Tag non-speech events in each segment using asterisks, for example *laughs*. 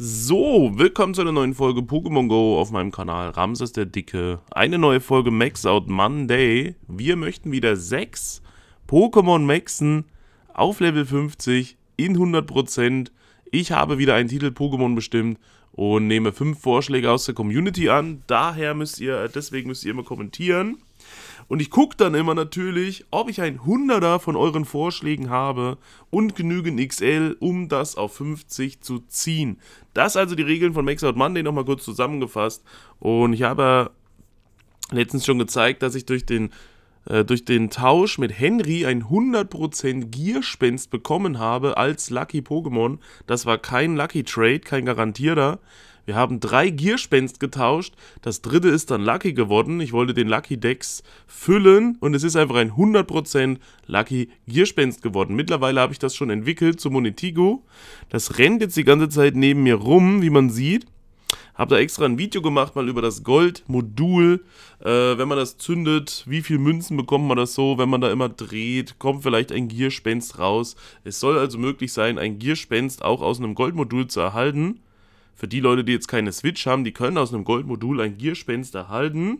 So, willkommen zu einer neuen Folge Pokémon Go auf meinem Kanal Ramses der Dicke. Eine neue Folge Max Out Monday. Wir möchten wieder sechs Pokémon maxen auf Level 50 in 100%. Ich habe wieder einen Titel Pokémon bestimmt und nehme fünf Vorschläge aus der Community an. Daher müsst ihr, deswegen müsst ihr immer kommentieren. Und ich gucke dann immer natürlich, ob ich ein Hunderter von euren Vorschlägen habe und genügend XL, um das auf 50 zu ziehen. Das also die Regeln von Max Out Monday nochmal kurz zusammengefasst. Und ich habe letztens schon gezeigt, dass ich durch den äh, durch den Tausch mit Henry ein 100% Gierspenst bekommen habe als Lucky Pokémon. Das war kein Lucky Trade, kein garantierter. Wir haben drei Gierspenst getauscht. Das dritte ist dann Lucky geworden. Ich wollte den Lucky Dex füllen und es ist einfach ein 100% Lucky Gierspenst geworden. Mittlerweile habe ich das schon entwickelt zu Monetigo. Das rennt jetzt die ganze Zeit neben mir rum, wie man sieht. Habe da extra ein Video gemacht, mal über das Goldmodul. Äh, wenn man das zündet, wie viele Münzen bekommt man das so? Wenn man da immer dreht, kommt vielleicht ein Gierspenst raus. Es soll also möglich sein, ein Gierspenst auch aus einem Goldmodul zu erhalten. Für die Leute, die jetzt keine Switch haben, die können aus einem Goldmodul ein Gearspenst erhalten.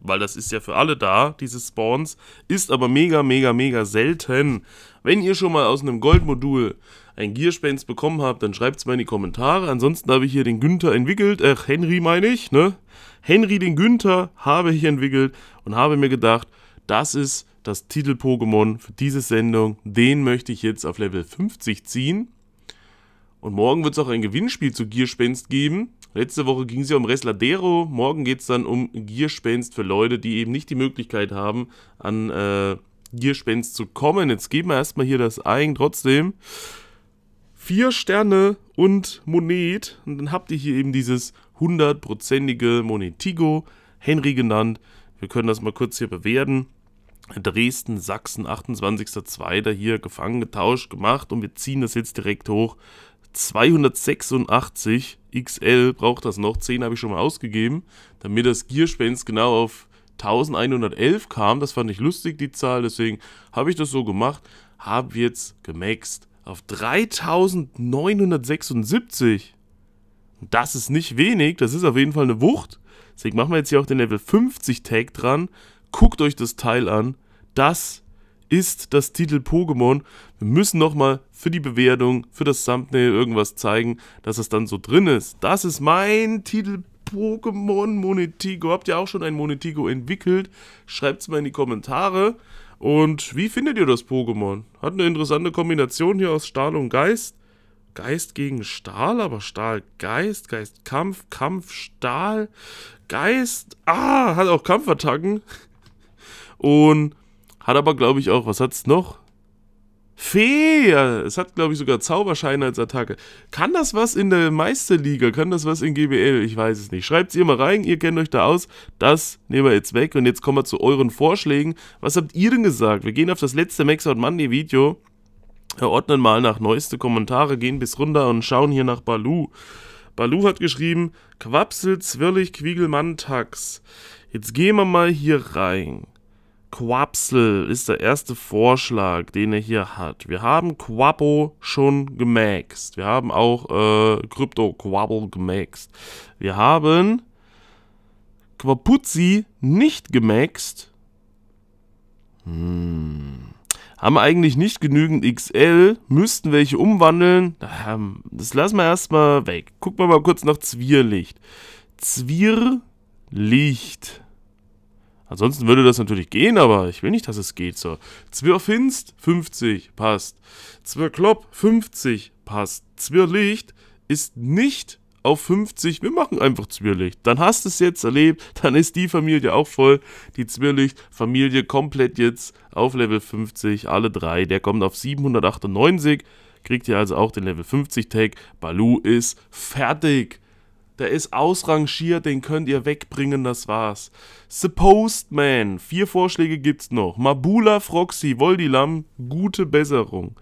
Weil das ist ja für alle da, diese Spawns. Ist aber mega, mega, mega selten. Wenn ihr schon mal aus einem Goldmodul ein Gearspenst bekommen habt, dann schreibt es mal in die Kommentare. Ansonsten habe ich hier den Günther entwickelt. Äh, Henry meine ich, ne? Henry den Günther habe ich entwickelt und habe mir gedacht, das ist das Titel-Pokémon für diese Sendung. Den möchte ich jetzt auf Level 50 ziehen. Und morgen wird es auch ein Gewinnspiel zu Gierspenst geben. Letzte Woche ging es ja um Resladero. Morgen geht es dann um Gierspenst für Leute, die eben nicht die Möglichkeit haben, an äh, Gierspenst zu kommen. Jetzt geben wir erstmal hier das Ein. trotzdem. Vier Sterne und Monet. Und dann habt ihr hier eben dieses hundertprozentige Monetigo. Henry genannt. Wir können das mal kurz hier bewerten. Dresden, Sachsen, 28.02. hier gefangen, getauscht, gemacht und wir ziehen das jetzt direkt hoch 286 XL braucht das noch. 10 habe ich schon mal ausgegeben, damit das Gearspens genau auf 1111 kam. Das fand ich lustig, die Zahl. Deswegen habe ich das so gemacht. Habe jetzt gemaxt auf 3976. das ist nicht wenig. Das ist auf jeden Fall eine Wucht. Deswegen machen wir jetzt hier auch den Level 50 Tag dran. Guckt euch das Teil an. Das ist ist das Titel Pokémon. Wir müssen nochmal für die Bewertung, für das Thumbnail irgendwas zeigen, dass es dann so drin ist. Das ist mein Titel Pokémon Monetigo. Habt ihr auch schon ein Monetigo entwickelt? Schreibt es mal in die Kommentare. Und wie findet ihr das Pokémon? Hat eine interessante Kombination hier aus Stahl und Geist. Geist gegen Stahl, aber Stahl, Geist, Geist, Kampf, Kampf, Stahl, Geist. Ah, hat auch Kampfattacken. Und hat aber, glaube ich, auch, was hat es noch? Fee! Es hat, glaube ich, sogar Zauberschein als Attacke. Kann das was in der Meisterliga? Kann das was in GBL? Ich weiß es nicht. Schreibt es ihr mal rein, ihr kennt euch da aus. Das nehmen wir jetzt weg und jetzt kommen wir zu euren Vorschlägen. Was habt ihr denn gesagt? Wir gehen auf das letzte Max Out Monday Video, ordnen mal nach neueste Kommentare, gehen bis runter und schauen hier nach Balu. Balu hat geschrieben, Quapsel, Zwirlig, Quiegelmann, Tax. Jetzt gehen wir mal hier rein. Quapsel ist der erste Vorschlag, den er hier hat. Wir haben Quappo schon gemaxt. Wir haben auch äh, Crypto Quabble gemaxt. Wir haben Quapuzzi nicht gemaxt. Hm. Haben eigentlich nicht genügend XL, müssten welche umwandeln. Ähm, das lassen wir erstmal weg. Gucken wir mal kurz nach Zwierlicht. Zwierlicht. Ansonsten würde das natürlich gehen, aber ich will nicht, dass es geht. So. Zwirfinst 50 passt. Zwirklopp 50 passt. Zwirlicht ist nicht auf 50. Wir machen einfach Zwirlicht. Dann hast du es jetzt erlebt. Dann ist die Familie auch voll. Die Zwirlicht-Familie komplett jetzt auf Level 50. Alle drei. Der kommt auf 798. Kriegt ihr also auch den Level 50 Tag. Balu ist fertig. Der ist ausrangiert, den könnt ihr wegbringen, das war's. The Postman, vier Vorschläge gibt's noch. Mabula, Froxy, Voldilam, gute Besserung.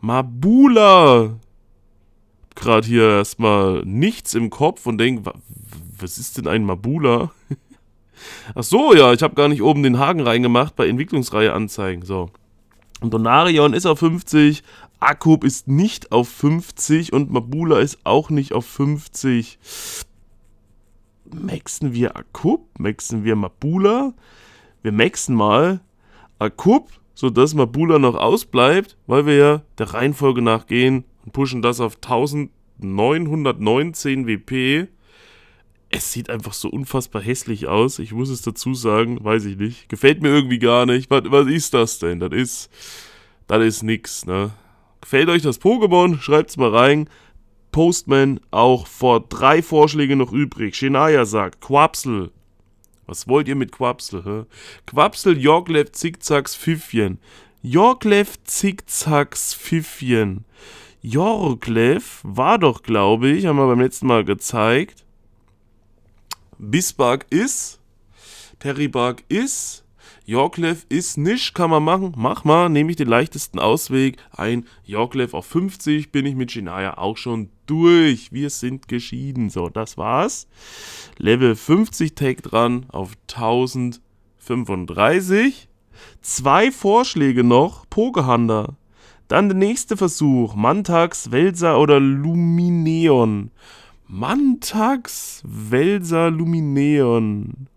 Mabula! Gerade hier erstmal nichts im Kopf und denk, was ist denn ein Mabula? *laughs* Ach so, ja, ich habe gar nicht oben den Haken reingemacht bei Entwicklungsreihe anzeigen. So. Und Donarion ist auf 50, Akub ist nicht auf 50 und Mabula ist auch nicht auf 50. Maxen wir Akub? Maxen wir Mabula? Wir maxen mal Akub, sodass Mabula noch ausbleibt, weil wir ja der Reihenfolge nach gehen und pushen das auf 1919 WP. Es sieht einfach so unfassbar hässlich aus. Ich muss es dazu sagen, weiß ich nicht. Gefällt mir irgendwie gar nicht. Was, was ist das denn? Das ist. Das ist nix, ne? Gefällt euch das Pokémon? Schreibt's mal rein. Postman auch vor drei Vorschläge noch übrig. Shania sagt, Quapsel. Was wollt ihr mit Quapsel, hä? Quapsel, Yorklev, Zickzacks, Pfiffchen. Yorklev, Zickzacks, Pfiffchen. Yorklev war doch, glaube ich, haben wir beim letzten Mal gezeigt. Bisbark ist. Terribark ist. Yorklev ist nicht, kann man machen. Mach mal, nehme ich den leichtesten Ausweg. Ein Yorklev auf 50 bin ich mit Shinaya auch schon durch. Wir sind geschieden. So, das war's. Level 50 Tag dran auf 1035. Zwei Vorschläge noch. Pokehander. Dann der nächste Versuch. Mantax, Welser oder Lumineon. Mantax, Welser, Lumineon.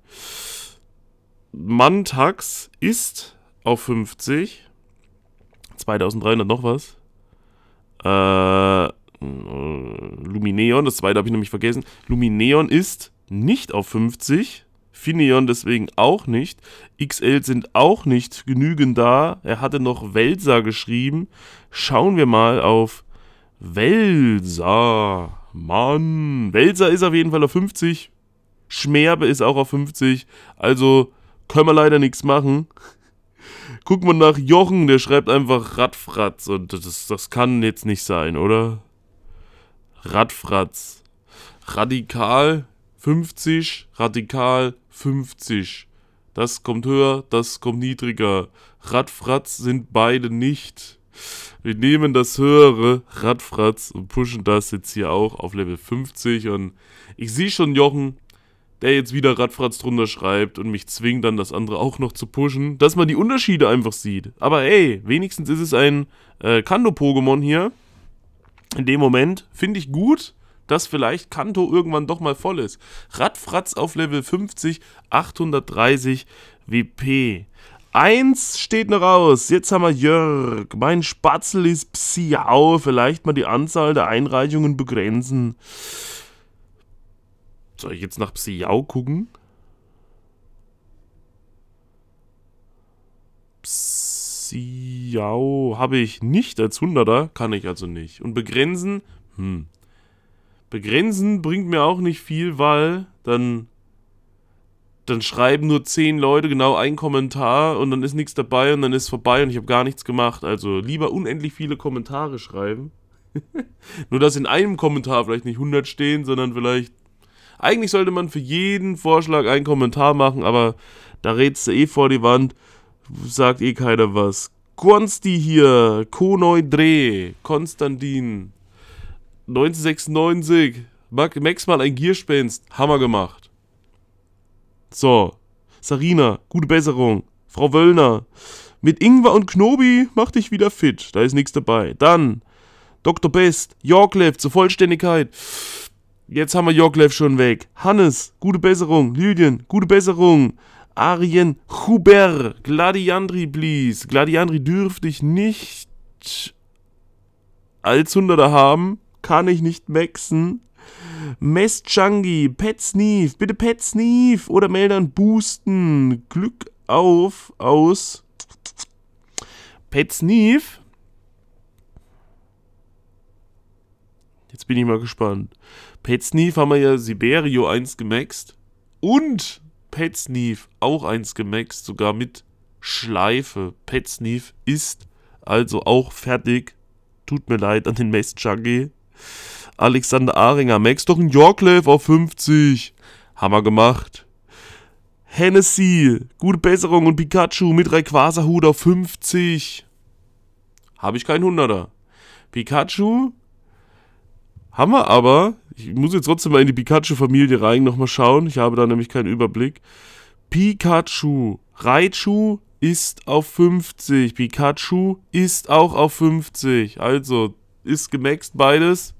Mantax ist auf 50. 2300 noch was. Äh, Lumineon, das zweite habe ich nämlich vergessen. Lumineon ist nicht auf 50. Fineon deswegen auch nicht. XL sind auch nicht genügend da. Er hatte noch Welsa geschrieben. Schauen wir mal auf Welsa. Mann, Welsa ist auf jeden Fall auf 50. Schmerbe ist auch auf 50. Also können wir leider nichts machen. Guck mal nach Jochen, der schreibt einfach Radfratz und das, das kann jetzt nicht sein, oder? Radfratz. Radikal 50, radikal 50. Das kommt höher, das kommt niedriger. Radfratz sind beide nicht. Wir nehmen das höhere Radfratz und pushen das jetzt hier auch auf Level 50. Und ich sehe schon, Jochen, der jetzt wieder Radfratz drunter schreibt und mich zwingt, dann das andere auch noch zu pushen, dass man die Unterschiede einfach sieht. Aber hey, wenigstens ist es ein äh, Kanto-Pokémon hier. In dem Moment finde ich gut, dass vielleicht Kanto irgendwann doch mal voll ist. Radfratz auf Level 50, 830 WP. Eins steht noch raus. Jetzt haben wir Jörg. Mein Spatzel ist Psiau. Vielleicht mal die Anzahl der Einreichungen begrenzen. Soll ich jetzt nach Psiau gucken? Psiau habe ich nicht als Hunderter, kann ich also nicht. Und begrenzen, hm. Begrenzen bringt mir auch nicht viel, weil dann dann schreiben nur zehn Leute genau einen Kommentar und dann ist nichts dabei und dann ist vorbei und ich habe gar nichts gemacht. Also lieber unendlich viele Kommentare schreiben. *laughs* nur dass in einem Kommentar vielleicht nicht 100 stehen, sondern vielleicht eigentlich sollte man für jeden Vorschlag einen Kommentar machen, aber da rätst du eh vor die Wand, sagt eh keiner was. Konsti hier, Konoi Dreh, Konstantin, 1996, Max mal ein Gierspenst, Hammer gemacht. So, Sarina, gute Besserung. Frau Wöllner, mit Ingwer und Knobi mach dich wieder fit, da ist nichts dabei. Dann, Dr. Best, Yorklef zur Vollständigkeit. Jetzt haben wir Joglev schon weg. Hannes, gute Besserung. Lydien, gute Besserung. Arien Huber, Gladiandri, please. Gladiandri dürfte ich nicht als Hunderter haben. Kann ich nicht maxen. Mestchangi, Petsneef, bitte Petsneef oder Meldern boosten. Glück auf, aus. Petsneef Jetzt bin ich mal gespannt. Pet Sneef haben wir ja Siberio 1 gemaxt. Und Pet Sneef auch 1 gemaxt, sogar mit Schleife. Pet Sneef ist also auch fertig. Tut mir leid an den Mess Junkie. Alexander Ahringer, Max doch ein Yorklave auf 50. Hammer gemacht. Hennessy, gute Besserung und Pikachu mit Rayquaza-Hut auf 50. Habe ich keinen 100er. Pikachu haben wir aber, ich muss jetzt trotzdem mal in die Pikachu-Familie rein, nochmal schauen, ich habe da nämlich keinen Überblick. Pikachu, Raichu ist auf 50, Pikachu ist auch auf 50, also ist gemaxt beides.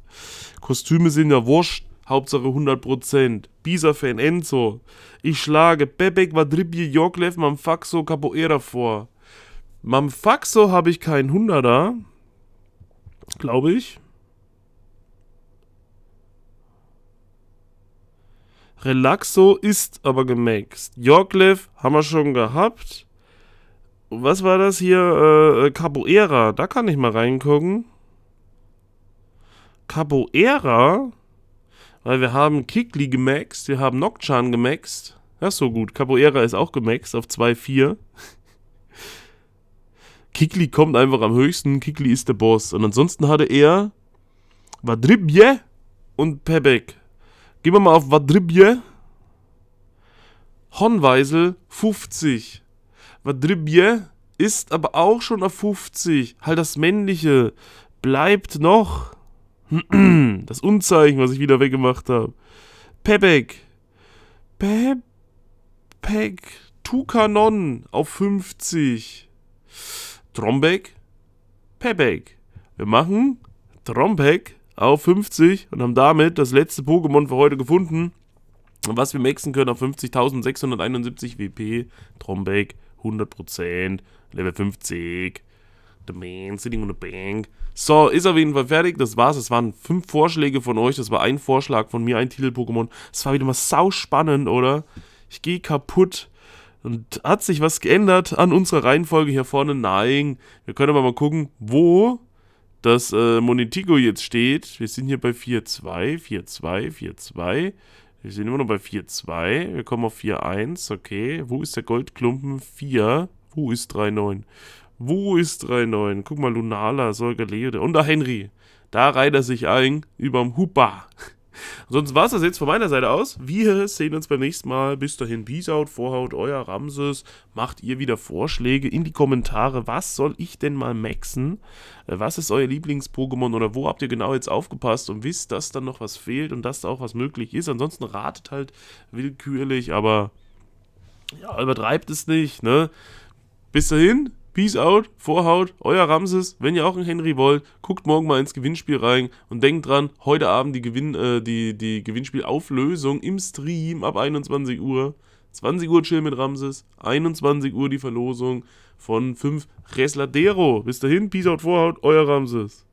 Kostüme sind ja wurscht, Hauptsache 100%. Bisa-Fan Enzo, ich schlage Pepe Quadribje Joglev Mamfaxo Capoeira vor. Mamfaxo habe ich keinen 100er, glaube ich. Relaxo ist aber gemaxt. Yorklev haben wir schon gehabt. Was war das hier? Äh, äh, Capoeira. Da kann ich mal reingucken. Capoeira? Weil wir haben Kikli gemaxt, wir haben Nokchan gemaxt. Das ist so gut. Capoeira ist auch gemaxt auf 2-4. *laughs* Kikli kommt einfach am höchsten. Kikli ist der Boss. Und ansonsten hatte er Vadribje und Pebek. Gehen wir mal auf Wadribje. Honweisel 50. Wadribje ist aber auch schon auf 50. Halt das Männliche. Bleibt noch. *clears throat* Das Unzeichen, was ich wieder weggemacht habe. Pepek. Pepek. Tukanon auf 50. Trombek. Pepek. Wir machen Trombek auf 50 und haben damit das letzte Pokémon für heute gefunden. Was wir maxen können auf 50.671 WP, Trombeck, 100%, Level 50, The Man Sitting on the Bank. So, ist auf jeden Fall fertig, das war's, es waren fünf Vorschläge von euch, das war ein Vorschlag von mir, ein Titel-Pokémon. Es war wieder mal sau spannend, oder? Ich gehe kaputt. Und hat sich was geändert an unserer Reihenfolge hier vorne? Nein. Wir können aber mal gucken, wo dass äh, Monetigo jetzt steht. Wir sind hier bei 4-2, 4-2, 4-2. Wir sind immer noch bei 4-2. Wir kommen auf 4-1. Okay. Wo ist der Goldklumpen? 4. Wo ist 3-9? Wo ist 3-9? Guck mal, Lunala, Sorgaleo und da Henry. Da reiht er sich ein überm Hupa. Sonst war es das jetzt von meiner Seite aus. Wir sehen uns beim nächsten Mal. Bis dahin, Peace out, Vorhaut, euer Ramses. Macht ihr wieder Vorschläge in die Kommentare. Was soll ich denn mal maxen? Äh, was ist euer Lieblings-Pokémon oder wo habt ihr genau jetzt aufgepasst und wisst, dass dann noch was fehlt und dass da auch was möglich ist? Ansonsten ratet halt willkürlich, aber ja, übertreibt es nicht, ne? Bis dahin, Peace out, Vorhaut, euer Ramses. Wenn ihr auch einen Henry wollt, guckt morgen mal ins Gewinnspiel rein und denkt dran, heute Abend die, Gewinn, äh, die, die Gewinnspielauflösung im Stream ab 21 Uhr. 20 Uhr Chill mit Ramses, 21 Uhr die Verlosung von 5 Resladero. Bis dahin, Peace out, Vorhaut, euer Ramses.